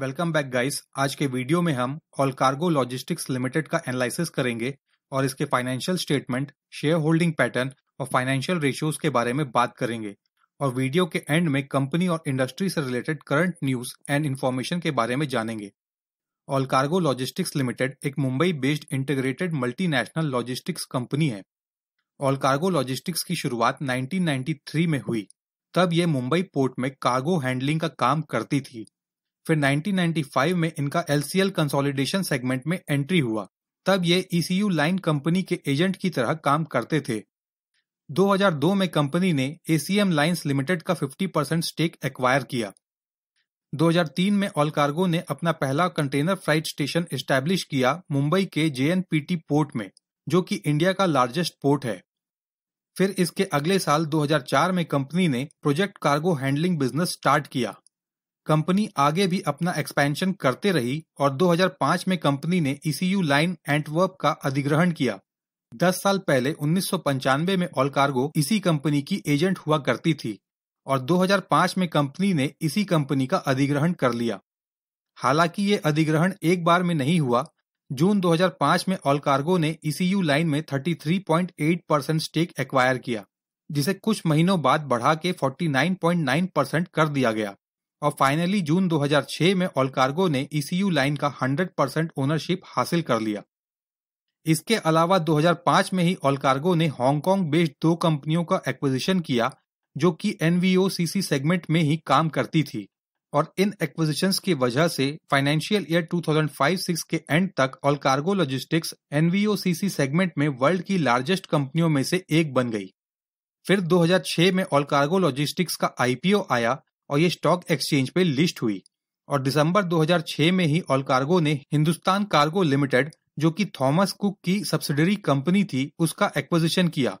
welcome back guys आज के video में हम ऑल कार्गो लॉजिस्टिक्स लिमिटेड का एनालिसिस करेंगे और इसके financial statement share holding pattern और फाइनेंशियल रेशियोज के बारे में बात करेंगे और वीडियो के एंड में कंपनी और इंडस्ट्री से related current news and information के बारे में जानेंगे ऑल कार्गो लॉजिस्टिक्स लिमिटेड एक Mumbai based integrated multinational logistics company है ऑल कार्गो लॉजिस्टिक्स की शुरुआत 1993 में हुई तब ये मुंबई पोर्ट में कार्गो हैंडलिंग का काम करती थी फिर 1995 में इनका एलसीएल कंसोलिडेशन सेगमेंट में एंट्री हुआ तब ये ईसीयू लाइन कंपनी के एजेंट की तरह काम करते थे 2002 में कंपनी ने एसीएम लाइंस लिमिटेड का 50 परसेंट स्टेक एक्वायर किया 2003 में ऑलकार्गो ने अपना पहला कंटेनर फ्लाइट स्टेशन स्टैब्लिश किया मुंबई के जेएनपीटी पोर्ट में जो कि इंडिया का लार्जेस्ट पोर्ट है फिर इसके अगले साल 2004 में कंपनी ने project cargo handling business start किया कंपनी आगे भी अपना एक्सपेंशन करते रही और 2005 में कंपनी ने ईसीयू लाइन एंटवर्प का अधिग्रहण किया दस साल पहले उन्नीस में ऑल कार्गो इसी कंपनी की एजेंट हुआ करती थी और 2005 में कंपनी ने इसी कंपनी का अधिग्रहण कर लिया हालांकि ये अधिग्रहण एक बार में नहीं हुआ जून 2005 में ऑल कार्गो ने ईसीयू e लाइन में 33.8 परसेंट स्टेक एक्वायर किया जिसे कुछ महीनों बाद बढ़ा के 49.9 परसेंट कर दिया गया और फाइनली जून 2006 में ऑलकार्गो ने ईसीयू e लाइन का 100 परसेंट ओनरशिप हासिल कर लिया इसके अलावा 2005 में ही ऑलकार्गो ने हांगकांग बेस्ड दो कंपनियों का एक्विजिशन किया जो कि एन सेगमेंट में ही काम करती थी और इन एक्विजिशंस की वजह से फाइनेंशियल ईयर 2005-6 के एंड तक ऑलकार्गो लॉजिस्टिक्स एनवीओ सेगमेंट में वर्ल्ड की लार्जेस्ट कंपनियों में से एक बन गई फिर 2006 में ऑलकार्गो लॉजिस्टिक्स का आईपीओ आया और ये स्टॉक एक्सचेंज पे लिस्ट हुई और दिसंबर 2006 में ही ऑल कार्गो ने हिंदुस्तान कार्गो लिमिटेड जो कि थॉमस कुक की सब्सिडरी कंपनी थी उसका एक्विजिशन किया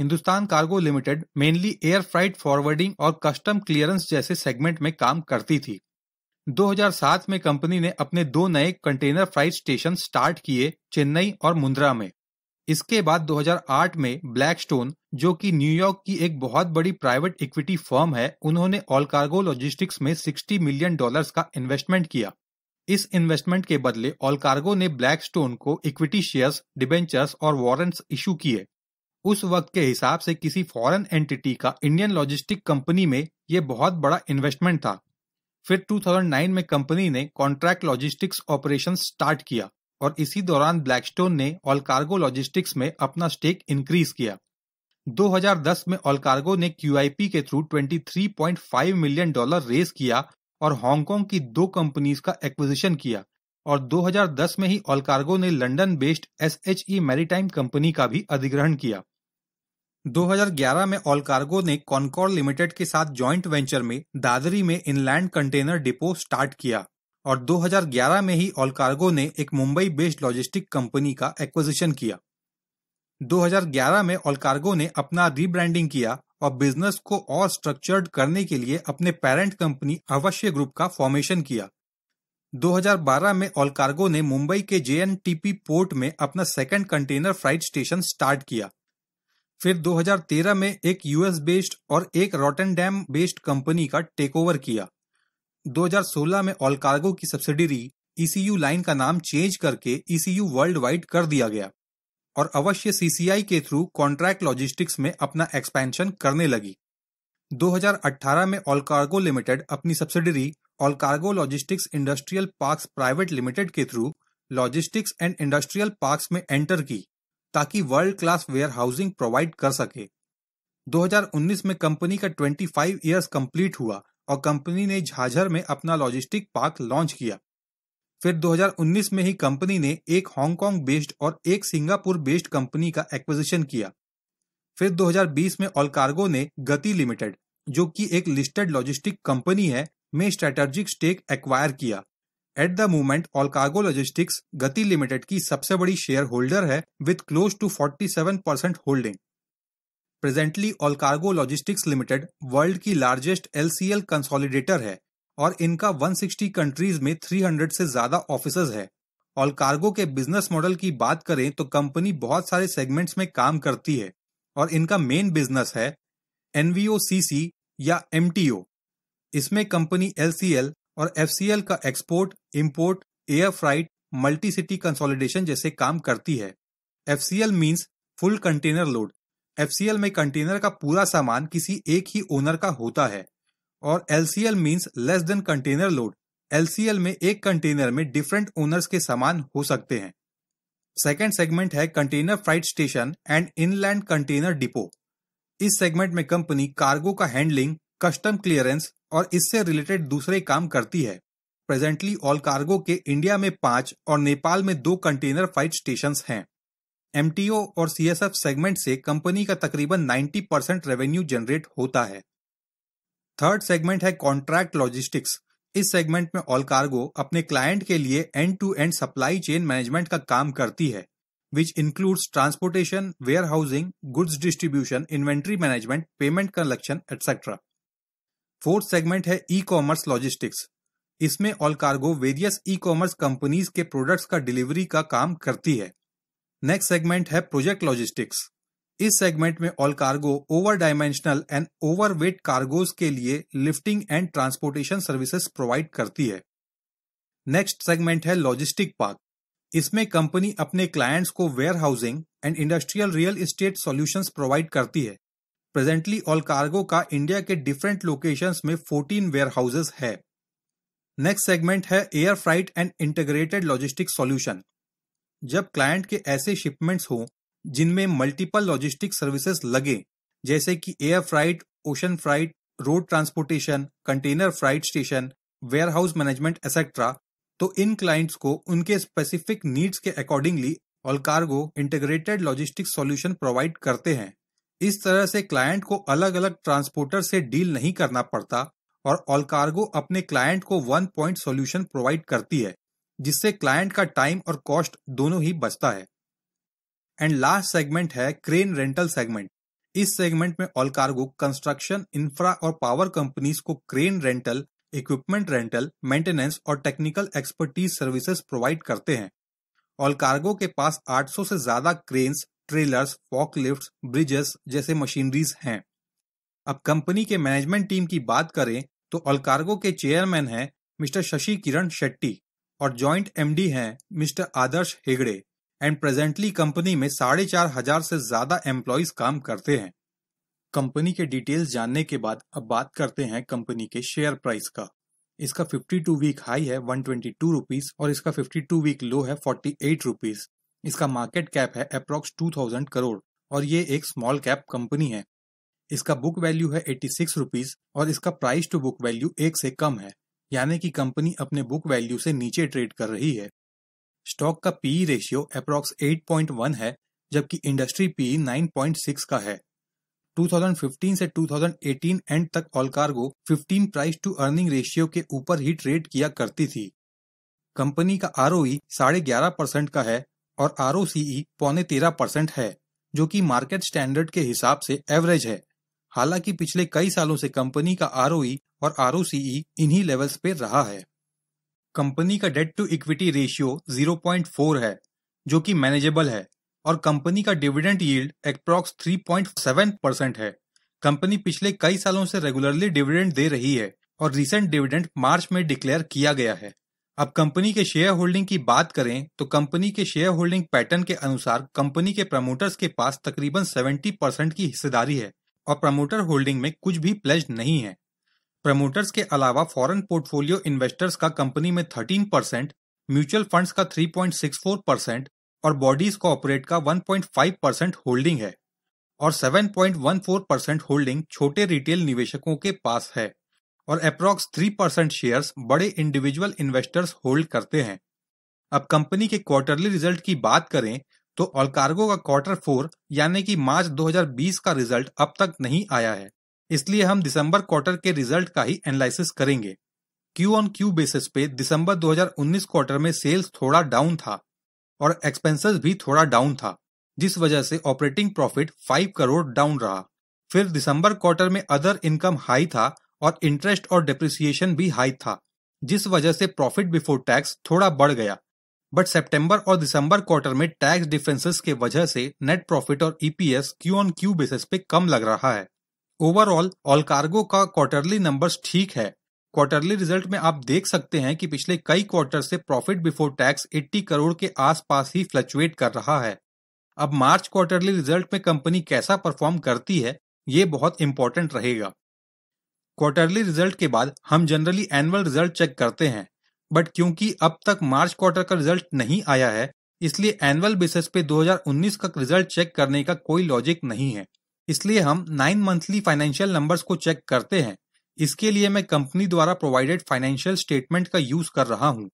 Hindustan cargo limited mainly air freight forwarding और कस्टम क्लियरेंस जैसे सेगमेंट में काम करती थी 2007 में कंपनी ने अपने दो नए कंटेनर फ्राइट स्टेशन स्टार्ट किए चेन्नई और मुंद्रा में इसके बाद 2008 में ब्लैकस्टोन जो कि न्यूयॉर्क की एक बहुत बड़ी प्राइवेट इक्विटी फर्म है उन्होंने ऑल कार्गो लॉजिस्टिक्स में 60 मिलियन डॉलर्स का इन्वेस्टमेंट किया इस इन्वेस्टमेंट के बदले ऑल कार्गो ने ब्लैकस्टोन को इक्विटी शेयर्स डिबेंचर्स और वारंट्स इशू किए उस वक्त के हिसाब से किसी फॉरेन एंटिटी का इंडियन लॉजिस्टिक कंपनी में ये बहुत बड़ा इन्वेस्टमेंट था फिर 2009 में कंपनी ने कॉन्ट्रैक्ट लॉजिस्टिक्स ऑपरेशन स्टार्ट किया और इसी दौरान ब्लैकस्टोन ने ऑलकार्गो लॉजिस्टिक्स में अपना स्टेक इंक्रीज किया 2010 में ऑलकार्गो ने क्यू के थ्रू 23.5 मिलियन डॉलर रेस किया और हांगकांग की दो कंपनीज का एक्विजिशन किया और 2010 में ही ऑलकार्गो ने London based S H E maritime company का भी अधिग्रहण किया 2011 में ऑलकार्गो ने कॉनकॉर लिमिटेड के साथ जॉइंट वेंचर में दादरी में इनलैंड कंटेनर डिपो स्टार्ट किया और 2011 में ही ऑलकार्गो ने एक मुंबई बेस्ड लॉजिस्टिक कंपनी का एक्विजिशन किया 2011 में ऑलकार्गो ने अपना रीब्रांडिंग किया और बिजनेस को और स्ट्रक्चर्ड करने के लिए अपने पेरेंट कंपनी अवश्य ग्रुप का फॉर्मेशन किया 2012 में ऑलकार्गो ने मुंबई के जे पोर्ट में अपना second container freight station start किया फिर 2013 में एक यूएस बेस्ड और एक रॉटन डैम बेस्ड कंपनी का टेकओवर किया 2016 में कार्गो की सब्सिडरी ईसीयू लाइन का नाम चेंज करके ईसीयू वर्ल्ड वाइड कर दिया गया और अवश्य सीसीआई के थ्रू कॉन्ट्रैक्ट लॉजिस्टिक्स में अपना एक्सपेंशन करने लगी 2018 में ऑलकार्गो लिमिटेड अपनी subsidiary Allcargo logistics industrial parks private limited के through logistics and industrial parks में एंटर की ताकि world class warehousing provide कर सके 2019 में कंपनी का 25 इयर्स कंप्लीट हुआ और कंपनी ने झाझर में अपना लॉजिस्टिक पार्क लॉन्च किया फिर 2019 में ही कंपनी ने एक हांगकांग बेस्ड और एक सिंगापुर बेस्ड कंपनी का एक्विजिशन किया फिर 2020 में ऑलकार्गो ने गति लिमिटेड जो कि एक लिस्टेड लॉजिस्टिक कंपनी है में स्ट्रेटेजिक स्टेक एक्वायर किया at the moment Allcargo logistics Gati limited की सबसे बड़ी शेयर होल्डर है with close to 47 percent holding presently Allcargo logistics limited world की लार्जेस्ट एलसीएल कंसोलिडेटर है और इनका 160 कंट्रीज में 300 से ज्यादा ऑफिसर्स है और कार्गो के बिजनेस मॉडल की बात करें तो कंपनी बहुत सारे सेगमेंट्स में काम करती है और इनका मेन बिजनेस है एनवीओ या एम इसमें कंपनी एल और एफ का export import air freight multi city consolidation जैसे काम करती है F C L means full container load F में कंटेनर का पूरा सामान किसी एक ही ओनर का होता है और LCL means less than container load LCL में एक कंटेनर में डिफरेंट ओनर्स के सामान हो सकते हैं सेकेंड सेगमेंट है container freight station and inland container depot इस सेगमेंट में कंपनी कार्गो का हैंडलिंग कस्टम क्लियरेंस और इससे रिलेटेड दूसरे काम करती है प्रेजेंटली ऑल कार्गो के इंडिया में पांच और नेपाल में दो कंटेनर फ्राइट स्टेशन हैं एमटीओ और सीएसएफ सेगमेंट से कंपनी का तकरीबन 90 परसेंट रेवेन्यू जनरेट होता है थर्ड सेगमेंट है कॉन्ट्रैक्ट लॉजिस्टिक्स इस सेगमेंट में ऑल कार्गो अपने क्लाइंट के लिए end to end supply chain management का काम करती है which includes transportation warehousing goods distribution inventory management payment collection etcetera fourth segment है ई कॉमर्स लॉजिस्टिक्स इसमें all cargo various e commerce companies के प्रोडक्ट्स का डिलीवरी का काम करती है नेक्स्ट सेगमेंट है प्रोजेक्ट लॉजिस्टिक्स इस सेगमेंट में all cargo over dimensional and over weight cargoes के लिए lifting and transportation services provide करती है नेक्स्ट सेगमेंट है लॉजिस्टिक पार्क इसमें कंपनी अपने क्लाइंट्स को warehousing and industrial real estate solutions provide करती है प्रेजेंटली ऑल कार्गो का इंडिया के डिफरेंट लोकेशंस में 14 वेयर हाउसेज है नेक्स्ट सेगमेंट है air freight and integrated logistic solution जब क्लाइंट के ऐसे शिपमेंट्स हों जिनमें मल्टीपल लॉजिस्टिक सर्विसेज लगे जैसे कि air freight ocean freight road transportation container freight station warehouse management etcetera तो इन क्लाइंट्स को उनके स्पेसिफिक नीड्स के अकॉर्डिंगली और cargo integrated logistic solution provide करते हैं इस तरह से क्लाइंट को अलग अलग ट्रांसपोर्टर से डील नहीं करना पड़ता और ऑलकार्गो अपने क्लाइंट को वन पॉइंट सॉल्यूशन प्रोवाइड करती है जिससे क्लाइंट का टाइम और कॉस्ट दोनों ही बचता है एंड लास्ट सेगमेंट है क्रेन रेंटल सेगमेंट इस सेगमेंट में ऑल कार्गो कंस्ट्रक्शन इंफ्रा और पावर कंपनीज को crane rental equipment rental maintenance और टेक्निकल एक्सपर्टीज सर्विसेज प्रोवाइड करते हैं ऑल कार्गो के पास 800 से ज्यादा क्रेन्स ट्रेलर्स फॉकलिफ्ट ब्रिजेस जैसे मशीनरीज हैं अब कंपनी के मैनेजमेंट टीम की बात करें तो ऑलकार्गो के चेयरमैन हैं मिस्टर शशि किरण शेट्टी और ज्वाइंट एमडी हैं mister Adarsh Hegde and presently company में साढ़े चार हजार से ज्यादा एम्प्लॉयज काम करते हैं कंपनी के डिटेल्स जानने के बाद अब बात करते हैं कंपनी के शेयर प्राइस का इसका 52 वीक हाई है वन ट्वेंटी और इसका 52 वीक लो है फोर्टी एट इसका मार्केट कैप है अप्रोक्स 2000 करोड़ और ये एक स्मॉल कैप कंपनी है इसका बुक वैल्यू है एट्टी सिक्स और इसका प्राइस टू बुक वैल्यू एक से कम है यानी कि कंपनी अपने बुक वैल्यू से नीचे ट्रेड कर रही है स्टॉक का पीई रेशियो अप्रोक्स 8.1 है जबकि इंडस्ट्री पीई 9.6 का है 2015 से 2018 एंड तक Allcargo 15 price to earning ratio के ऊपर ही ट्रेड किया करती थी कंपनी का आर ओ e साढ़े ग्यारह परसेंट का है और आर ओ e पौने तेरह परसेंट है जो कि मार्केट स्टैंडर्ड के हिसाब से एवरेज है हालांकि पिछले कई सालों से कंपनी का आर और आर इन्हीं लेवल्स पे रहा है कंपनी का डेट टू इक्विटी रेशियो 0.4 है जो कि मैनेजेबल है और कंपनी का डिविडेंड यील्ड एप्रोक्स 3.7 परसेंट है कंपनी पिछले कई सालों से रेगुलरली डिविडेंड दे रही है और रिसेंट डिविडेंड मार्च में डिक्लेयर किया गया है अब कंपनी के शेयर होल्डिंग की बात करें तो कंपनी के शेयर होल्डिंग पैटर्न के अनुसार कंपनी के प्रमोटर्स के पास तकरीबन 70 परसेंट की हिस्सेदारी है और प्रमोटर होल्डिंग में कुछ भी प्लेज नहीं है प्रमोटर्स के अलावा फॉरेन पोर्टफोलियो इन्वेस्टर्स का कंपनी में 13 परसेंट म्यूचुअल फंड्स का 3.64 परसेंट और बॉडीज कॉपोरेट का 1.5 परसेंट होल्डिंग है और 7.14 परसेंट होल्डिंग छोटे रिटेल निवेशकों के पास है और अप्रोक्स 3 परसेंट शेयर बड़े इंडिविजुअल इन्वेस्टर्स होल्ड करते हैं अब कंपनी के क्वार्टरली रिजल्ट की बात करें तो ऑलकार्गो का क्वार्टर फोर यानी कि मार्च 2020 का रिजल्ट अब तक नहीं आया है इसलिए हम दिसंबर क्वार्टर के रिजल्ट का ही एनालिसिस करेंगे क्यू ऑन क्यू बेसिस पे दिसंबर 2019 क्वार्टर में सेल्स थोड़ा डाउन था और एक्सपेंसेस भी थोड़ा डाउन था जिस वजह से ऑपरेटिंग प्रॉफिट 5 करोड़ डाउन रहा फिर दिसंबर क्वार्टर में अदर इनकम हाई था और इंटरेस्ट और डिप्रिसिएशन भी हाई था जिस वजह से प्रॉफिट बिफोर टैक्स थोड़ा बढ़ गया बट सितंबर और दिसंबर क्वार्टर में टैक्स डिफरेंसेस के वजह से नेट प्रॉफिट और EPS Q on Q basis पे कम लग रहा है ओवरऑल ऑल कार्गो का क्वार्टरली नंबर्स ठीक है क्वार्टरली रिजल्ट में आप देख सकते हैं कि पिछले कई क्वार्टर से प्रॉफिट बिफोर टैक्स 80 करोड़ के आसपास ही फ्लक्चुएट कर रहा है अब मार्च क्वार्टरली रिजल्ट में कंपनी कैसा परफॉर्म करती है ये बहुत इंपॉर्टेंट रहेगा क्वार्टरली रिजल्ट के बाद हम जनरली एनुअल रिजल्ट चेक करते हैं बट क्योंकि अब तक मार्च क्वार्टर का रिजल्ट नहीं आया है इसलिए एनुअल बेसिस पे 2019 का रिजल्ट चेक करने का कोई लॉजिक नहीं है इसलिए हम नाइन मंथली फाइनेंशियल नंबर्स को चेक करते हैं इसके लिए मैं कंपनी द्वारा प्रोवाइडेड फाइनेंशियल स्टेटमेंट का यूज कर रहा हूँ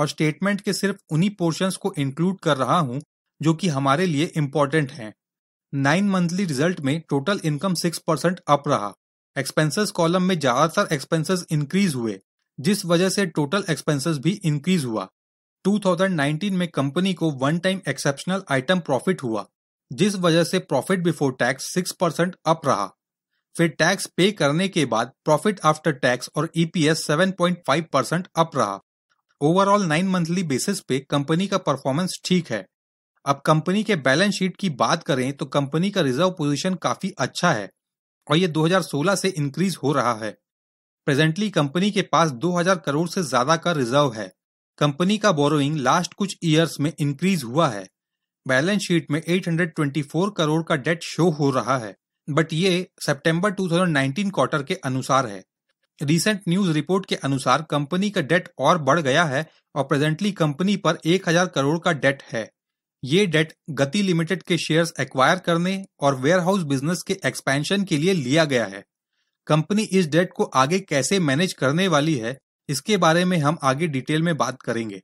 और स्टेटमेंट के सिर्फ उन्हीं पोर्शंस को इंक्लूड कर रहा हूँ जो कि हमारे लिए इम्पोर्टेंट हैं नाइन मंथली रिजल्ट में total income six percent up रहा एक्सपेंसेस कॉलम में ज्यादातर एक्सपेंसेस इंक्रीज हुए जिस वजह से टोटल एक्सपेंसेस भी इंक्रीज हुआ 2019 में कंपनी को one time exceptional item profit हुआ जिस वजह से profit before tax six percent up रहा फिर टैक्स पे करने के बाद प्रॉफिट आफ्टर टैक्स और ईपीएस 7.5 परसेंट अप रहा ओवरऑल नाइन मंथली बेसिस पे कंपनी का परफॉर्मेंस ठीक है अब कंपनी के बैलेंस शीट की बात करें तो कंपनी का रिजर्व पोजीशन काफी अच्छा है और ये 2016 से इंक्रीज हो रहा है प्रेजेंटली कंपनी के पास 2000 करोड़ से ज्यादा का रिजर्व है कंपनी का बोरोइंग लास्ट कुछ ईयर्स में इंक्रीज हुआ है बैलेंस शीट में 824 करोड़ का डेट शो हो रहा है बट ये सितंबर 2019 क्वार्टर के अनुसार है रिसेंट न्यूज रिपोर्ट के अनुसार कंपनी का डेट और बढ़ गया है और प्रेजेंटली कंपनी पर 1000 करोड़ का डेट है ये डेट गति लिमिटेड के शेयर्स एक्वायर करने और वेयरहाउस बिजनेस के एक्सपेंशन के लिए लिया गया है कंपनी इस डेट को आगे कैसे मैनेज करने वाली है इसके बारे में हम आगे डिटेल में बात करेंगे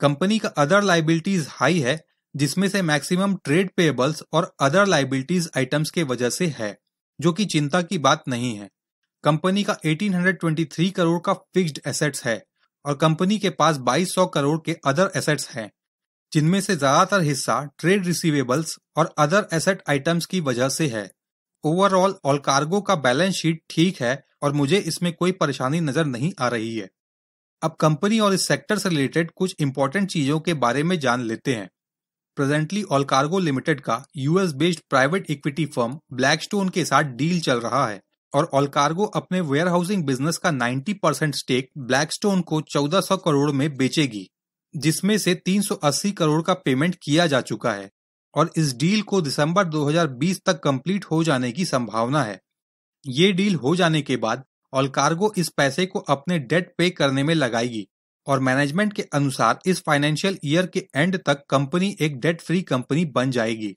कंपनी का अदर लाइबिलिटीज हाई है जिसमें से मैक्सिमम ट्रेड पेबल्स और अदर लाइबिलिटीज आइटम्स के वजह से है जो कि चिंता की बात नहीं है कंपनी का 1823 करोड़ का फिक्स्ड एसेट्स है और कंपनी के पास 2200 करोड़ के अदर एसेट्स हैं जिनमें से ज्यादातर हिस्सा ट्रेड रिसीवेबल्स और अदर एसेट आइटम्स की वजह से है ओवरऑल ऑलकार्गो का बैलेंस शीट ठीक है और मुझे इसमें कोई परेशानी नजर नहीं आ रही है अब कंपनी और इस सेक्टर से रिलेटेड कुछ इंपॉर्टेंट चीजों के बारे में जान लेते हैं प्रेजेंटली ऑलकार्गो लिमिटेड का US based private equity firm Blackstone के साथ डील चल रहा है और ऑलकार्गो अपने वेयर हाउसिंग बिजनेस का 90 परसेंट स्टेक ब्लैकस्टोन को 1400 करोड़ में बेचेगी जिसमें से 380 करोड़ का पेमेंट किया जा चुका है और इस डील को दिसंबर 2020 तक कंप्लीट हो जाने की संभावना है ये डील हो जाने के बाद ऑलकार्गो इस पैसे को अपने डेट पे करने में लगाएगी और मैनेजमेंट के अनुसार इस फाइनेंशियल ईयर के एंड तक कंपनी एक डेट फ्री कंपनी बन जाएगी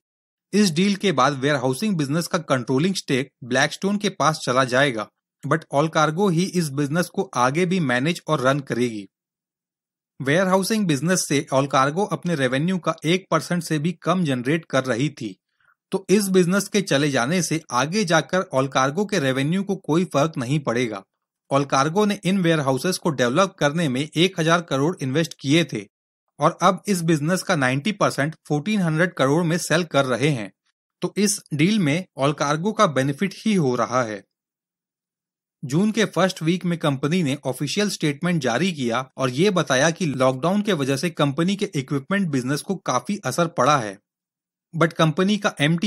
इस डील के बाद वेयरहाउसिंग बिजनेस का कंट्रोलिंग स्टेक ब्लैकस्टोन के पास चला जाएगा बट ऑलकार्गो ही इस बिजनेस को आगे भी मैनेज और रन करेगी वेयरहाउसिंग बिजनेस से ऑलकार्गो अपने रेवेन्यू का एक परसेंट से भी कम जनरेट कर रही थी तो इस बिजनेस के चले जाने से आगे जाकर ऑलकार्गो के रेवेन्यू को कोई फर्क नहीं पड़ेगा ऑलकार्गो ने इन वेयरहाउसेस को डेवलप करने में एक हजार करोड़ इन्वेस्ट किए थे और अब इस बिजनेस का 90 परसेंट फोर्टीन हंड्रेड करोड़ में सेल कर रहे हैं तो इस डील में ऑलकार्गो का बेनिफिट ही हो रहा है जून के फर्स्ट वीक में कंपनी ने ऑफिशियल स्टेटमेंट जारी किया और ये बताया कि लॉकडाउन के वजह से कंपनी के इक्विपमेंट बिजनेस को काफी असर पड़ा है बट कंपनी का एम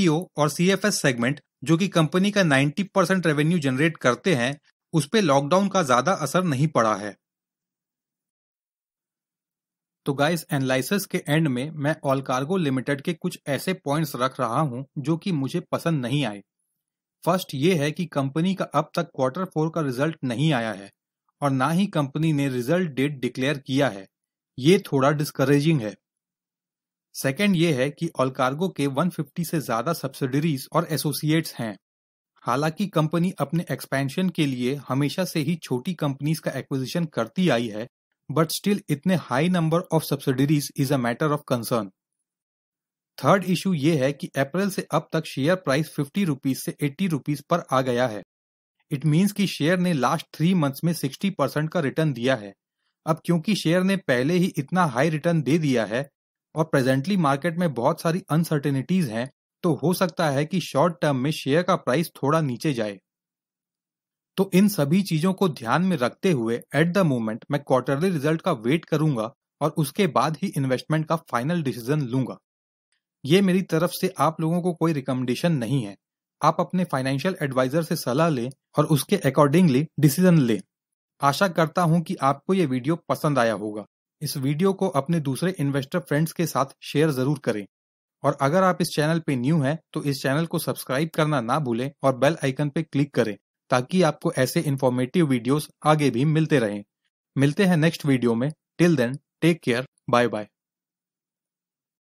और सी सेगमेंट जो कि कंपनी का 90 परसेंट रेवेन्यू जनरेट करते हैं उस पर लॉकडाउन का ज्यादा असर नहीं पड़ा है तो गाइस एनालिसिस के एंड में मैं ऑल कार्गो लिमिटेड के कुछ ऐसे पॉइंट्स रख रहा हूं जो कि मुझे पसंद नहीं आए फर्स्ट ये है कि कंपनी का अब तक क्वार्टर फोर का रिजल्ट नहीं आया है और ना ही कंपनी ने रिजल्ट डेट डिक्लेयर किया है ये थोड़ा डिस्करेजिंग है सेकेंड ये है कि ऑलकार्गो के 150 से ज्यादा सब्सिडरीज और एसोसिएट्स हैं हालांकि कंपनी अपने एक्सपेंशन के लिए हमेशा से ही छोटी कंपनीज का एक्विजिशन करती आई है बट स्टिल इतने high number of subsidiaries is a matter of concern third issue ये है कि अप्रैल से अब तक शेयर प्राइस फिफ्टी रुपीज से एट्टी रुपीज पर आ गया है इट मीन्स कि शेयर ने लास्ट थ्री मंथ्स में सिक्सटी परसेंट का रिटर्न दिया है अब क्योंकि शेयर ने पहले ही इतना हाई रिटर्न दे दिया है और प्रेजेंटली मार्केट में बहुत सारी अनसर्टेनिटीज हैं तो हो सकता है कि शॉर्ट टर्म में शेयर का प्राइस थोड़ा नीचे जाए तो इन सभी चीजों को ध्यान में रखते हुए एट द मोमेंट मैं क्वार्टरली रिजल्ट का वेट करूंगा और उसके बाद ही इन्वेस्टमेंट का फाइनल डिसीजन लूंगा ये मेरी तरफ से आप लोगों को कोई रिकमेंडेशन नहीं है आप अपने फाइनेंशियल एडवाइजर से सलाह लें और उसके अकॉर्डिंगली डिसीजन लें आशा करता हूं कि आपको ये वीडियो पसंद आया होगा इस वीडियो को अपने दूसरे इन्वेस्टर फ्रेंड्स के साथ शेयर जरूर करें और अगर आप इस चैनल पे न्यू हैं तो इस चैनल को सब्सक्राइब करना ना भूलें और बेल आइकन पे क्लिक करें ताकि आपको ऐसे इन्फॉर्मेटिव वीडियोस आगे भी मिलते रहें मिलते हैं नेक्स्ट वीडियो में till then take care bye bye